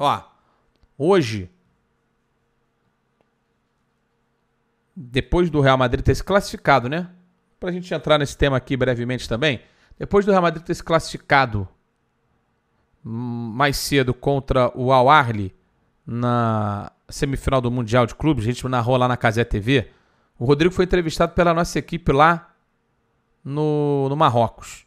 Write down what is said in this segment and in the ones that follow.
Ó, hoje, depois do Real Madrid ter se classificado, né? Para a gente entrar nesse tema aqui brevemente também, depois do Real Madrid ter se classificado mais cedo contra o Al na semifinal do Mundial de Clubes, a gente narrou lá na Casé TV. O Rodrigo foi entrevistado pela nossa equipe lá no, no Marrocos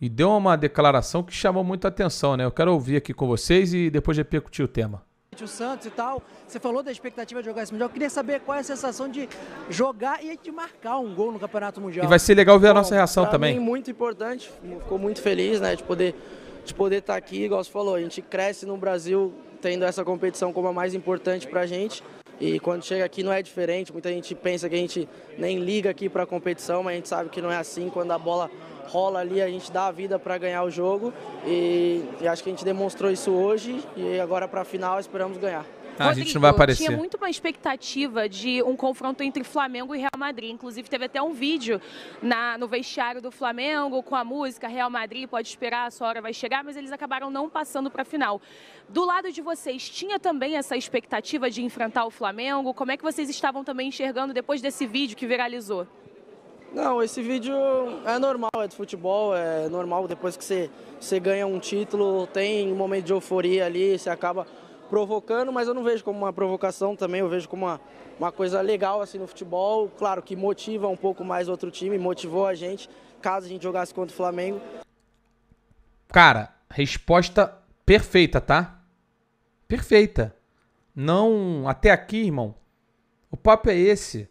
e deu uma declaração que chamou muita atenção, né? Eu quero ouvir aqui com vocês e depois repercutir o tema. O Santos e tal, você falou da expectativa de jogar esse Mundial. Eu queria saber qual é a sensação de jogar e de marcar um gol no Campeonato Mundial. E vai ser legal ver a nossa reação também. Mim, muito importante, ficou muito feliz, né, de poder de poder estar tá aqui, igual você falou, a gente cresce no Brasil tendo essa competição como a mais importante a gente. E quando chega aqui não é diferente, muita gente pensa que a gente nem liga aqui para a competição, mas a gente sabe que não é assim. Quando a bola rola ali, a gente dá a vida para ganhar o jogo e, e acho que a gente demonstrou isso hoje e agora para a final esperamos ganhar. Rodrigo, tá, a gente não vai aparecer. tinha muito uma expectativa de um confronto entre Flamengo e Real Madrid. Inclusive, teve até um vídeo na, no vestiário do Flamengo com a música Real Madrid, pode esperar, a sua hora vai chegar, mas eles acabaram não passando para a final. Do lado de vocês, tinha também essa expectativa de enfrentar o Flamengo? Como é que vocês estavam também enxergando depois desse vídeo que viralizou? Não, esse vídeo é normal, é de futebol, é normal depois que você, você ganha um título, tem um momento de euforia ali, você acaba provocando, mas eu não vejo como uma provocação também, eu vejo como uma, uma coisa legal assim no futebol, claro que motiva um pouco mais outro time, motivou a gente, caso a gente jogasse contra o Flamengo. Cara, resposta perfeita, tá? Perfeita. Não, até aqui, irmão. O papo é esse.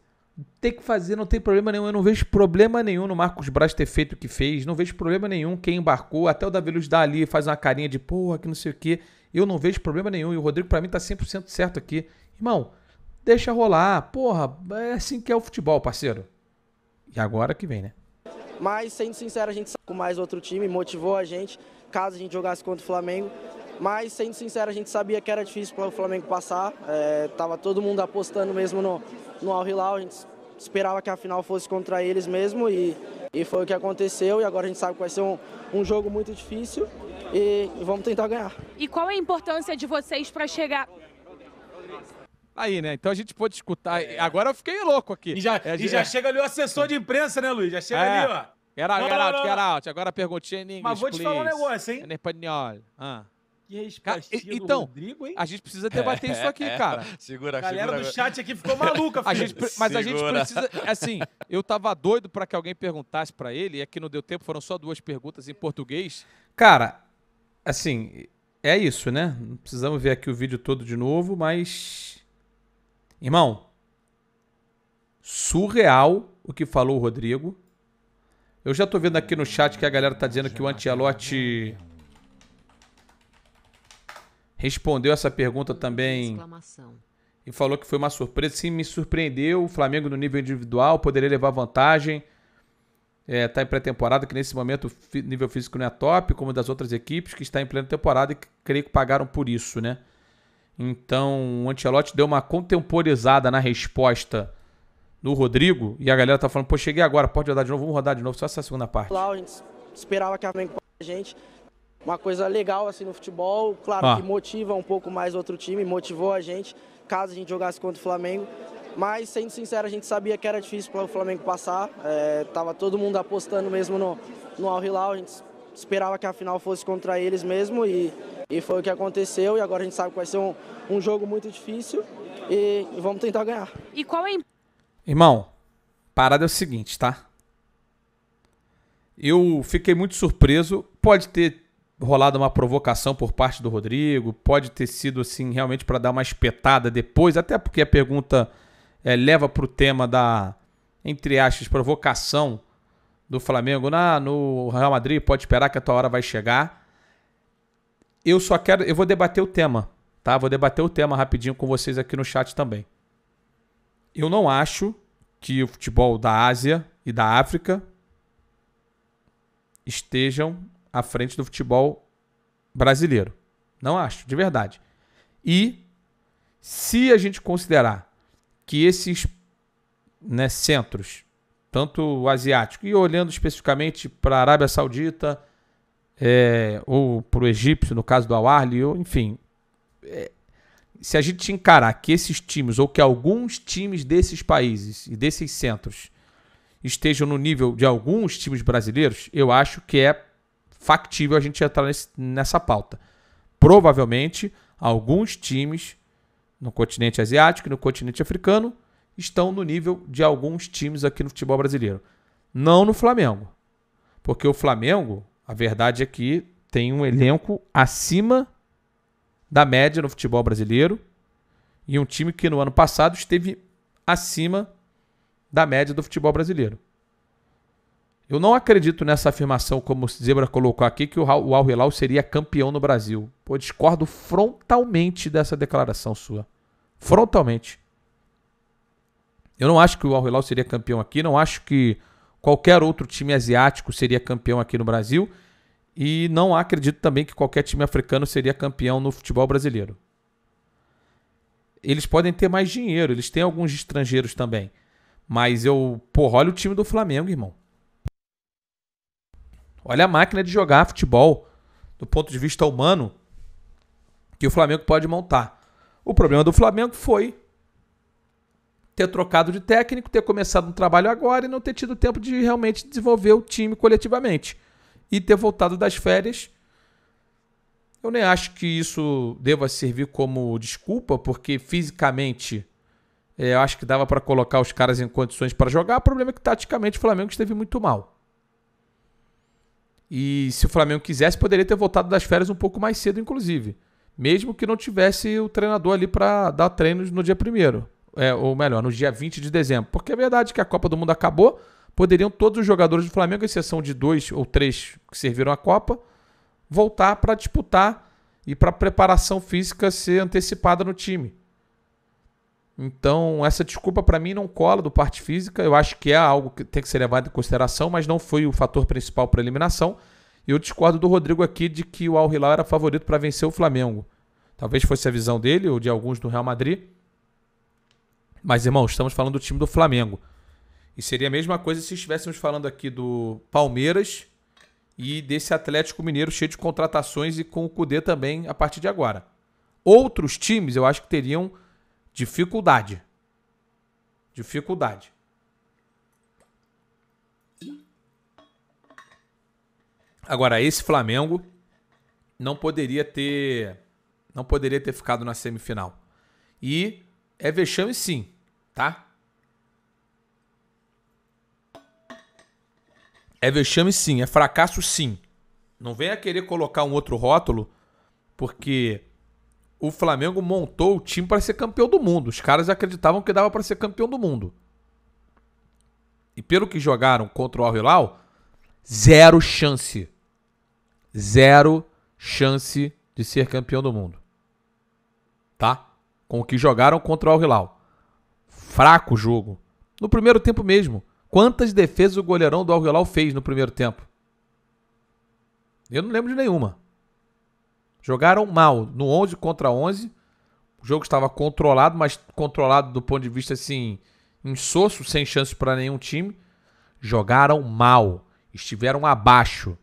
Tem que fazer, não tem problema nenhum. Eu não vejo problema nenhum no Marcos Braz ter feito o que fez. Não vejo problema nenhum quem embarcou. Até o Davi Luz dá ali, faz uma carinha de porra, que não sei o quê. Eu não vejo problema nenhum. E o Rodrigo, para mim, tá 100% certo aqui. Irmão, deixa rolar. Porra, é assim que é o futebol, parceiro. E agora que vem, né? Mas, sendo sincero, a gente saiu com mais outro time, motivou a gente, caso a gente jogasse contra o Flamengo. Mas, sendo sincero, a gente sabia que era difícil para o Flamengo passar. É, tava todo mundo apostando mesmo no, no Al Hilal. A gente esperava que a final fosse contra eles mesmo e, e foi o que aconteceu. E agora a gente sabe que vai ser um, um jogo muito difícil e vamos tentar ganhar. E qual é a importância de vocês para chegar Aí, né? Então a gente pôde escutar. Agora eu fiquei louco aqui. E já, é, e já é. chega ali o assessor de imprensa, né, Luiz? Já chega é. ali, ó. Get out, não, get, out, não, get out. Agora perguntinha é em inglês. Mas vou te please. falar um negócio, hein? É em espanhol. Ah. Que resposta então, Rodrigo, hein? A gente precisa debater isso aqui, é, cara. Segura, A galera segura. do chat aqui ficou maluca, filho. A gente, mas segura. a gente precisa. Assim, eu tava doido para que alguém perguntasse para ele, e aqui não deu tempo, foram só duas perguntas em português. Cara, Assim, é isso, né? Não precisamos ver aqui o vídeo todo de novo, mas. Irmão, surreal o que falou o Rodrigo. Eu já tô vendo aqui no chat que a galera tá dizendo que o Antielotti respondeu essa pergunta também e falou que foi uma surpresa. Sim, me surpreendeu. O Flamengo no nível individual poderia levar vantagem está é, em pré-temporada, que nesse momento o nível físico não é top, como das outras equipes, que está em plena temporada e que creio que pagaram por isso, né? Então, o Ancelotti deu uma contemporizada na resposta no Rodrigo e a galera tá falando, pô, cheguei agora, pode rodar de novo, vamos rodar de novo, só essa segunda parte. a gente esperava que a com a gente. Uma coisa legal assim no futebol, claro ah. que motiva um pouco mais outro time, motivou a gente caso a gente jogasse contra o Flamengo. Mas, sendo sincero, a gente sabia que era difícil para o Flamengo passar. É, tava todo mundo apostando mesmo no, no Al Hilal. A gente esperava que a final fosse contra eles mesmo e, e foi o que aconteceu. E agora a gente sabe que vai ser um, um jogo muito difícil e, e vamos tentar ganhar. E qual é... Irmão, parada é o seguinte, tá? Eu fiquei muito surpreso. Pode ter rolado uma provocação por parte do Rodrigo, pode ter sido assim realmente para dar uma espetada depois, até porque a pergunta é, leva para o tema da, entre aspas, provocação do Flamengo na, ah, no Real Madrid, pode esperar que a tua hora vai chegar. Eu só quero, eu vou debater o tema, tá? Vou debater o tema rapidinho com vocês aqui no chat também. Eu não acho que o futebol da Ásia e da África estejam à frente do futebol brasileiro. Não acho, de verdade. E se a gente considerar que esses né, centros, tanto o asiático, e olhando especificamente para a Arábia Saudita, é, ou para o egípcio, no caso do al ou enfim. É, se a gente encarar que esses times, ou que alguns times desses países e desses centros estejam no nível de alguns times brasileiros, eu acho que é factível a gente entrar nesse, nessa pauta. Provavelmente, alguns times no continente asiático e no continente africano estão no nível de alguns times aqui no futebol brasileiro. Não no Flamengo. Porque o Flamengo, a verdade é que tem um elenco acima da média no futebol brasileiro e um time que no ano passado esteve acima da média do futebol brasileiro. Eu não acredito nessa afirmação, como o Zebra colocou aqui, que o Al Hilal seria campeão no Brasil. Pô, discordo frontalmente dessa declaração sua. Frontalmente. Eu não acho que o Al Hilal seria campeão aqui, não acho que qualquer outro time asiático seria campeão aqui no Brasil. E não acredito também que qualquer time africano seria campeão no futebol brasileiro. Eles podem ter mais dinheiro, eles têm alguns estrangeiros também. Mas eu, porra, olha o time do Flamengo, irmão. Olha a máquina de jogar futebol do ponto de vista humano que o Flamengo pode montar. O problema do Flamengo foi ter trocado de técnico, ter começado um trabalho agora e não ter tido tempo de realmente desenvolver o time coletivamente. E ter voltado das férias. Eu nem acho que isso deva servir como desculpa, porque fisicamente é, eu acho que dava para colocar os caras em condições para jogar. O problema é que taticamente o Flamengo esteve muito mal. E se o Flamengo quisesse, poderia ter voltado das férias um pouco mais cedo, inclusive. Mesmo que não tivesse o treinador ali para dar treinos no dia primeiro. É, ou melhor, no dia 20 de dezembro. Porque é verdade que a Copa do Mundo acabou, poderiam todos os jogadores do Flamengo, exceção de dois ou três que serviram a Copa, voltar para disputar e para preparação física ser antecipada no time. Então, essa desculpa para mim não cola do parte física. Eu acho que é algo que tem que ser levado em consideração, mas não foi o fator principal para eliminação. E eu discordo do Rodrigo aqui de que o Al Hilal era favorito para vencer o Flamengo. Talvez fosse a visão dele ou de alguns do Real Madrid. Mas, irmão, estamos falando do time do Flamengo. E seria a mesma coisa se estivéssemos falando aqui do Palmeiras e desse Atlético Mineiro cheio de contratações e com o Cudê também a partir de agora. Outros times eu acho que teriam Dificuldade. Dificuldade. Agora, esse Flamengo não poderia ter não poderia ter ficado na semifinal. E é vexame sim, tá? É vexame sim, é fracasso sim. Não venha querer colocar um outro rótulo, porque o Flamengo montou o time para ser campeão do mundo. Os caras acreditavam que dava para ser campeão do mundo. E pelo que jogaram contra o Al Hilal, zero chance. Zero chance de ser campeão do mundo. Tá? Com o que jogaram contra o Al Hilal. Fraco jogo. No primeiro tempo mesmo. Quantas defesas o goleirão do Al Hilal fez no primeiro tempo? Eu não lembro de nenhuma. Jogaram mal no 11 contra 11. O jogo estava controlado, mas controlado do ponto de vista assim, insosso, sem chance para nenhum time. Jogaram mal, estiveram abaixo.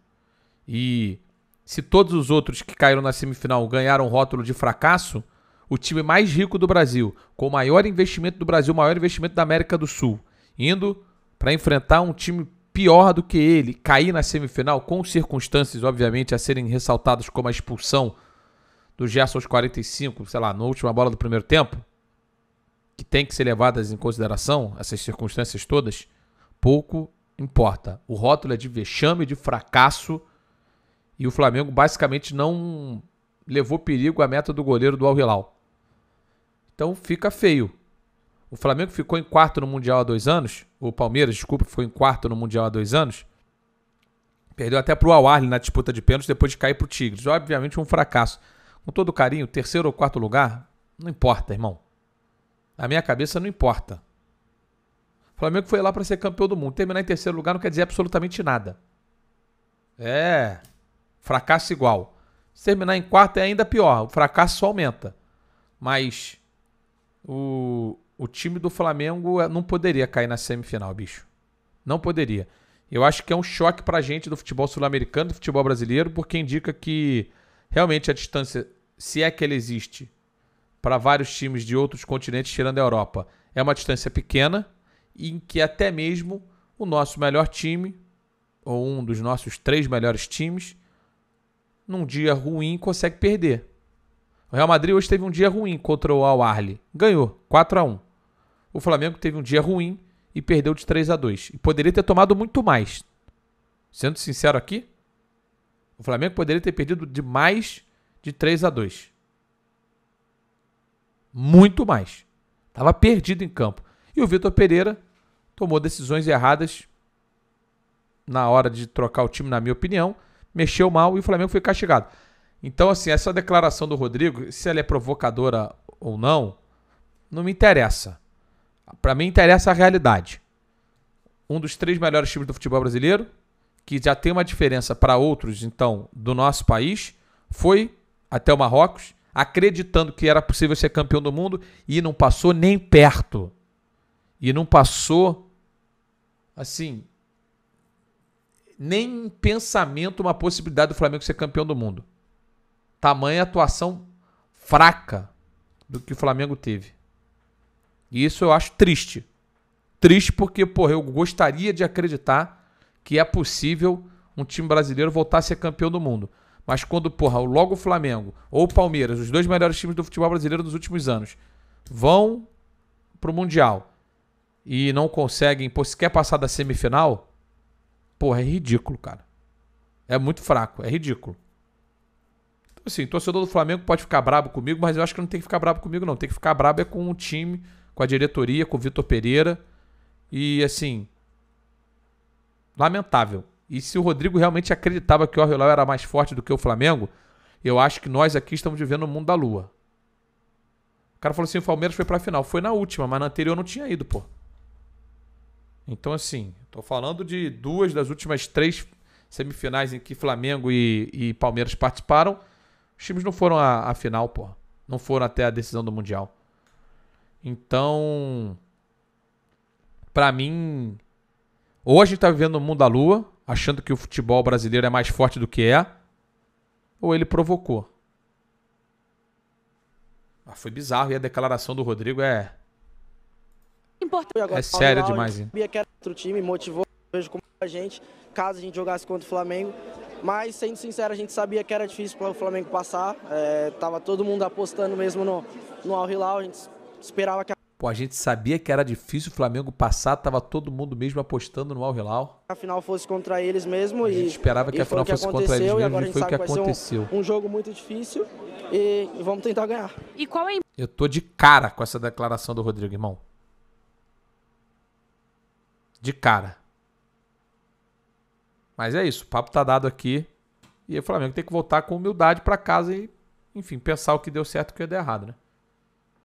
E se todos os outros que caíram na semifinal ganharam rótulo de fracasso, o time mais rico do Brasil, com o maior investimento do Brasil, o maior investimento da América do Sul, indo para enfrentar um time pior do que ele cair na semifinal, com circunstâncias, obviamente, a serem ressaltadas como a expulsão do Gerson aos 45, sei lá, na última bola do primeiro tempo, que tem que ser levadas em consideração, essas circunstâncias todas, pouco importa. O rótulo é de vexame, de fracasso, e o Flamengo basicamente não levou perigo à meta do goleiro do Al-Hilal. Então fica feio. O Flamengo ficou em quarto no Mundial há dois anos. O Palmeiras, desculpa, foi em quarto no Mundial há dois anos. Perdeu até para o al na disputa de pênaltis depois de cair para o Tigres. Obviamente um fracasso. Com todo carinho, terceiro ou quarto lugar, não importa, irmão. Na minha cabeça não importa. O Flamengo foi lá para ser campeão do mundo. Terminar em terceiro lugar não quer dizer absolutamente nada. É. Fracasso igual. Se terminar em quarto é ainda pior. O fracasso só aumenta. Mas o, o time do Flamengo eh, não poderia cair na semifinal, bicho. Não poderia. Eu acho que é um choque pra gente do futebol sul-americano, do futebol brasileiro, porque indica que realmente a distância, se é que ela existe, para vários times de outros continentes, tirando a Europa, é uma distância pequena em que até mesmo o nosso melhor time, ou um dos nossos três melhores times, num dia ruim consegue perder. O Real Madrid hoje teve um dia ruim contra o Al Arli. Ganhou, 4 a 1 o Flamengo teve um dia ruim e perdeu de 3 a 2. E poderia ter tomado muito mais. Sendo sincero aqui, o Flamengo poderia ter perdido de mais de 3 a 2. Muito mais. Estava perdido em campo. E o Vitor Pereira tomou decisões erradas na hora de trocar o time, na minha opinião. Mexeu mal e o Flamengo foi castigado. Então, assim, essa declaração do Rodrigo, se ela é provocadora ou não, não me interessa. Para mim interessa a realidade. Um dos três melhores times do futebol brasileiro, que já tem uma diferença para outros, então, do nosso país, foi até o Marrocos, acreditando que era possível ser campeão do mundo e não passou nem perto. E não passou assim, nem em pensamento uma possibilidade do Flamengo ser campeão do mundo. Tamanha atuação fraca do que o Flamengo teve. E isso eu acho triste. Triste porque, porra, eu gostaria de acreditar que é possível um time brasileiro voltar a ser campeão do mundo. Mas quando, porra, logo o Flamengo ou o Palmeiras, os dois melhores times do futebol brasileiro dos últimos anos, vão pro Mundial e não conseguem por sequer passar da semifinal, porra, é ridículo, cara. É muito fraco, é ridículo. Então, assim, torcedor do Flamengo pode ficar brabo comigo, mas eu acho que não tem que ficar brabo comigo, não. Tem que ficar brabo é com o time com a diretoria, com o Vitor Pereira. E assim, lamentável. E se o Rodrigo realmente acreditava que o al era mais forte do que o Flamengo, eu acho que nós aqui estamos vivendo o um mundo da lua. O cara falou assim, o Palmeiras foi pra final. Foi na última, mas na anterior não tinha ido, pô. Então assim, tô falando de duas das últimas três semifinais em que Flamengo e, e Palmeiras participaram. Os times não foram à final, pô. Não foram até a decisão do Mundial. Então, para mim, ou a gente tá vivendo no mundo da lua, achando que o futebol brasileiro é mais forte do que é, ou ele provocou. Ah, foi bizarro e a declaração do Rodrigo é é séria demais, hein? Sabia que era outro time, motivou, vejo como a gente, caso a gente jogasse contra o Flamengo. Mas, sendo sincero, a gente sabia que era difícil para o Flamengo passar. É, tava todo mundo apostando mesmo no, no Al Hilal. A gente esperava que a... Pô, a gente sabia que era difícil o Flamengo passar, tava todo mundo mesmo apostando no Al Hilal. A final fosse contra eles mesmo a e gente esperava que a final fosse contra eles mesmo e, e foi o que, que aconteceu. Um, um, jogo muito difícil e vamos tentar ganhar. E qual é? Eu tô de cara com essa declaração do Rodrigo, irmão. De cara. Mas é isso, o papo tá dado aqui e o Flamengo tem que voltar com humildade para casa e, enfim, pensar o que deu certo e o que deu errado, né?